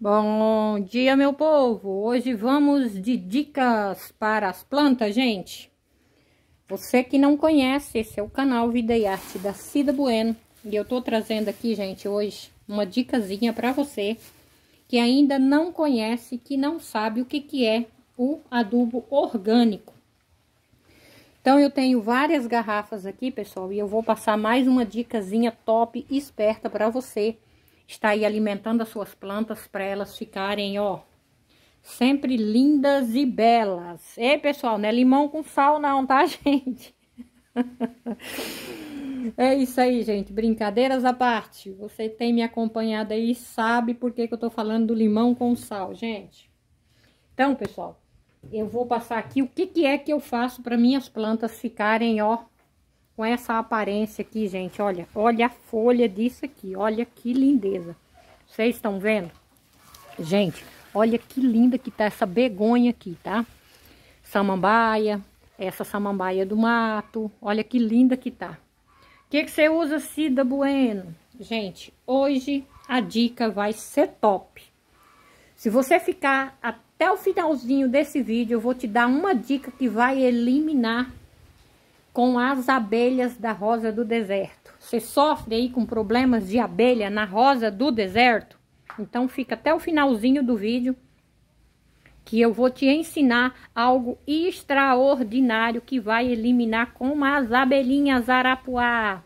Bom dia, meu povo! Hoje vamos de dicas para as plantas, gente. Você que não conhece, esse é o canal Vida e Arte da Cida Bueno. E eu tô trazendo aqui, gente, hoje uma dicasinha para você que ainda não conhece, que não sabe o que, que é o adubo orgânico. Então, eu tenho várias garrafas aqui, pessoal, e eu vou passar mais uma dicasinha top, esperta para você está aí alimentando as suas plantas para elas ficarem, ó, sempre lindas e belas. Ei, pessoal, não é limão com sal não, tá, gente? é isso aí, gente. Brincadeiras à parte. Você tem me acompanhado aí, sabe por que, que eu tô falando do limão com sal, gente. Então, pessoal, eu vou passar aqui o que, que é que eu faço para minhas plantas ficarem, ó, com essa aparência aqui, gente. Olha, olha a folha disso aqui. Olha que lindeza. Vocês estão vendo? Gente, olha que linda que tá essa begonha aqui, tá? Samambaia, essa samambaia do mato. Olha que linda que tá. O que, que você usa, Cida Bueno? Gente, hoje a dica vai ser top. Se você ficar até o finalzinho desse vídeo, eu vou te dar uma dica que vai eliminar com as abelhas da rosa do deserto. Você sofre aí com problemas de abelha na rosa do deserto? Então fica até o finalzinho do vídeo que eu vou te ensinar algo extraordinário que vai eliminar como as abelhinhas arapuá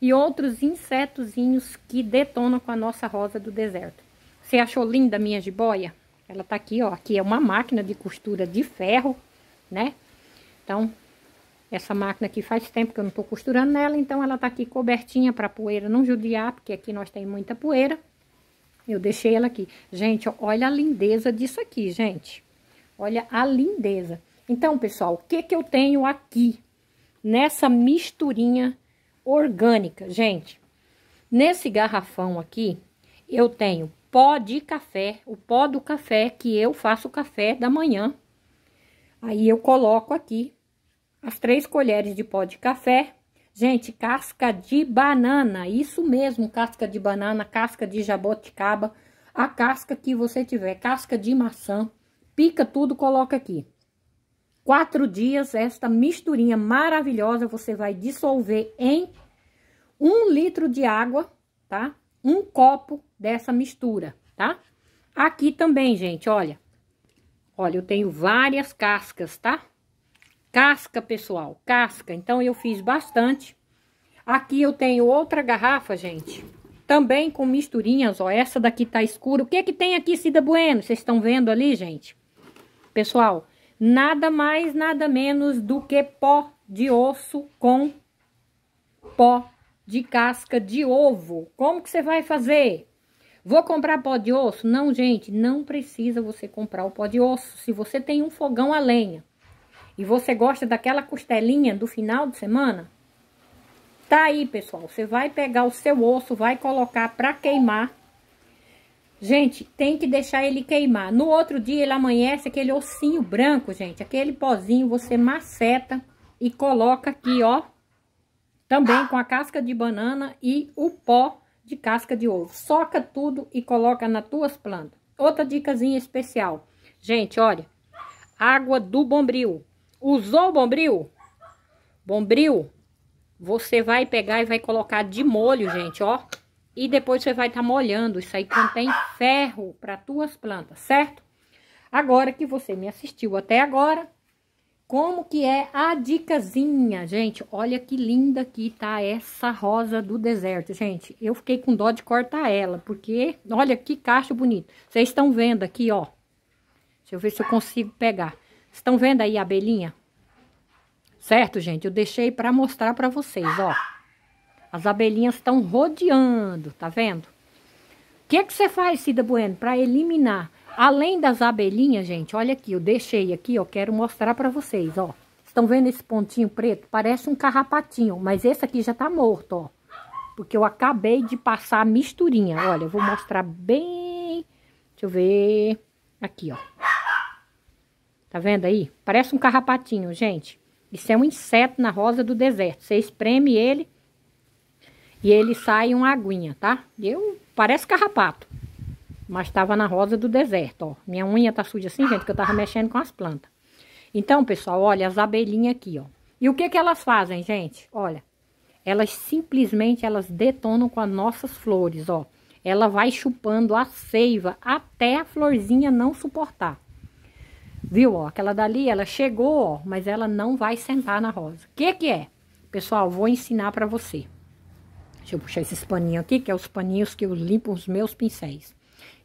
e outros insetozinhos que detonam com a nossa rosa do deserto. Você achou linda minha jiboia? Ela tá aqui, ó, aqui é uma máquina de costura de ferro, né? Então, essa máquina aqui faz tempo que eu não tô costurando nela, então ela tá aqui cobertinha pra poeira não judiar, porque aqui nós tem muita poeira. Eu deixei ela aqui. Gente, olha a lindeza disso aqui, gente. Olha a lindeza. Então, pessoal, o que que eu tenho aqui nessa misturinha orgânica? Gente, nesse garrafão aqui, eu tenho pó de café, o pó do café que eu faço o café da manhã. Aí eu coloco aqui as três colheres de pó de café. Gente, casca de banana, isso mesmo, casca de banana, casca de jaboticaba, a casca que você tiver, casca de maçã, pica tudo, coloca aqui. Quatro dias, esta misturinha maravilhosa, você vai dissolver em um litro de água, tá? Um copo dessa mistura, tá? Aqui também, gente, olha. Olha, eu tenho várias cascas, tá? Casca, pessoal, casca. Então, eu fiz bastante. Aqui eu tenho outra garrafa, gente. Também com misturinhas, ó. Essa daqui tá escura. O que que tem aqui, Cida Bueno? Vocês estão vendo ali, gente? Pessoal, nada mais, nada menos do que pó de osso com pó de casca de ovo. Como que você vai fazer? Vou comprar pó de osso? Não, gente, não precisa você comprar o pó de osso. Se você tem um fogão a lenha, e você gosta daquela costelinha do final de semana, tá aí, pessoal. Você vai pegar o seu osso, vai colocar para queimar. Gente, tem que deixar ele queimar. No outro dia ele amanhece aquele ossinho branco, gente. Aquele pozinho você maceta e coloca aqui, ó. Também com a casca de banana e o pó de casca de ovo. Soca tudo e coloca nas tuas plantas. Outra dicasinha especial. Gente, olha. Água do bombril. Usou o bombril? Bombril, você vai pegar e vai colocar de molho, gente, ó. E depois você vai estar tá molhando. Isso aí contém ferro para tuas plantas, certo? Agora que você me assistiu até agora, como que é a dicasinha, gente? Olha que linda que tá essa rosa do deserto, gente. Eu fiquei com dó de cortar ela, porque olha que cacho bonito. Vocês estão vendo aqui, ó. Deixa eu ver se eu consigo pegar. Estão vendo aí a abelhinha? Certo, gente? Eu deixei para mostrar para vocês, ó. As abelhinhas estão rodeando, tá vendo? O que, é que você faz, Cida Bueno, para eliminar? Além das abelhinhas, gente, olha aqui, eu deixei aqui, ó, quero mostrar para vocês, ó. Estão vendo esse pontinho preto? Parece um carrapatinho, mas esse aqui já tá morto, ó. Porque eu acabei de passar a misturinha. Olha, eu vou mostrar bem... Deixa eu ver... Aqui, ó. Tá vendo aí? Parece um carrapatinho, gente. Isso é um inseto na rosa do deserto. Você espreme ele e ele sai uma aguinha, tá? Eu, parece carrapato. Mas tava na rosa do deserto, ó. Minha unha tá suja assim, gente, porque eu tava mexendo com as plantas. Então, pessoal, olha as abelhinhas aqui, ó. E o que que elas fazem, gente? Olha, elas simplesmente, elas detonam com as nossas flores, ó. Ela vai chupando a seiva até a florzinha não suportar. Viu, ó, aquela dali, ela chegou, ó, mas ela não vai sentar na rosa. O que que é? Pessoal, vou ensinar pra você. Deixa eu puxar esses paninhos aqui, que é os paninhos que eu limpo os meus pincéis.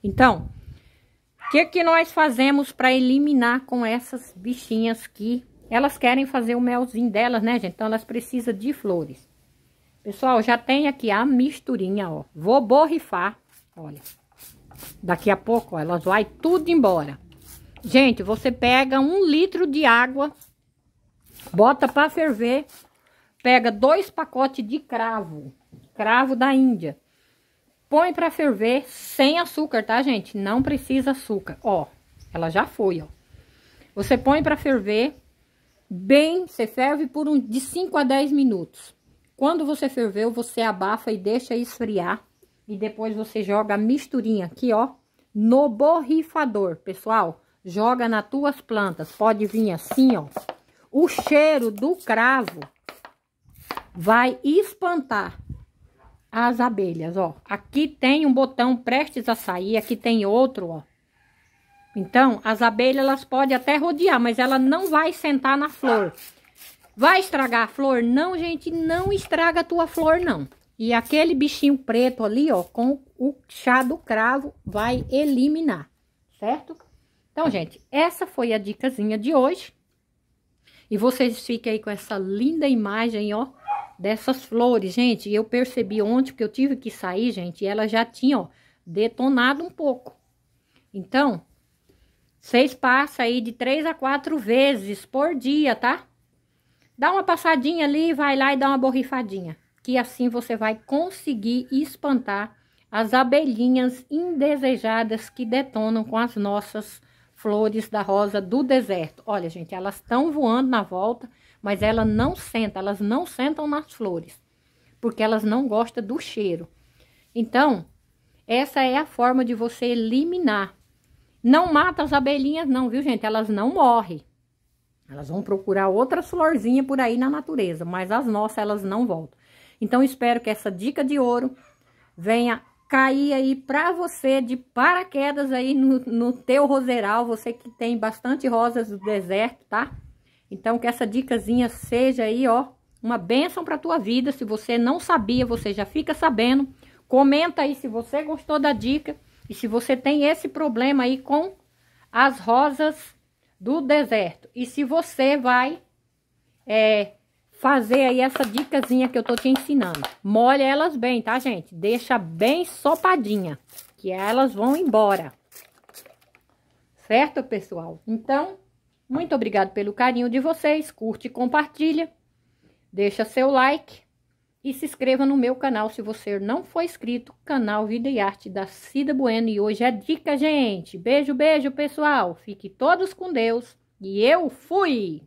Então, o que que nós fazemos pra eliminar com essas bichinhas que... Elas querem fazer o melzinho delas, né, gente? Então, elas precisam de flores. Pessoal, já tem aqui a misturinha, ó. Vou borrifar, olha. Daqui a pouco, ó, elas vai tudo embora. Gente, você pega um litro de água, bota para ferver, pega dois pacotes de cravo, cravo da Índia. Põe para ferver sem açúcar, tá, gente? Não precisa açúcar. Ó, ela já foi, ó. Você põe para ferver bem, você ferve por um de 5 a 10 minutos. Quando você ferveu, você abafa e deixa esfriar. E depois você joga a misturinha aqui, ó, no borrifador, pessoal. Joga nas tuas plantas. Pode vir assim, ó. O cheiro do cravo vai espantar as abelhas, ó. Aqui tem um botão prestes a sair, aqui tem outro, ó. Então, as abelhas, elas podem até rodear, mas ela não vai sentar na flor. Vai estragar a flor? Não, gente, não estraga a tua flor, não. E aquele bichinho preto ali, ó, com o chá do cravo, vai eliminar, certo? Então, gente, essa foi a dicasinha de hoje. E vocês fiquem aí com essa linda imagem, ó, dessas flores, gente. Eu percebi ontem, que eu tive que sair, gente, e ela já tinha, ó, detonado um pouco. Então, vocês passam aí de três a quatro vezes por dia, tá? Dá uma passadinha ali, vai lá e dá uma borrifadinha. Que assim você vai conseguir espantar as abelhinhas indesejadas que detonam com as nossas flores da rosa do deserto. Olha, gente, elas estão voando na volta, mas ela não senta, elas não sentam nas flores, porque elas não gostam do cheiro. Então, essa é a forma de você eliminar. Não mata as abelhinhas não, viu, gente? Elas não morrem. Elas vão procurar outras florzinhas por aí na natureza, mas as nossas elas não voltam. Então, espero que essa dica de ouro venha cair aí para você de paraquedas aí no, no teu roseral, você que tem bastante rosas do deserto, tá? Então que essa dicasinha seja aí, ó, uma bênção para tua vida. Se você não sabia, você já fica sabendo. Comenta aí se você gostou da dica e se você tem esse problema aí com as rosas do deserto. E se você vai é, fazer aí essa dicasinha que eu tô te ensinando. Molha elas bem, tá, gente? Deixa bem sopadinha, que elas vão embora. Certo, pessoal? Então, muito obrigado pelo carinho de vocês. Curte e compartilha. Deixa seu like. E se inscreva no meu canal se você não for inscrito. Canal Vida e Arte da Cida Bueno. E hoje é dica, gente. Beijo, beijo, pessoal. Fique todos com Deus. E eu fui!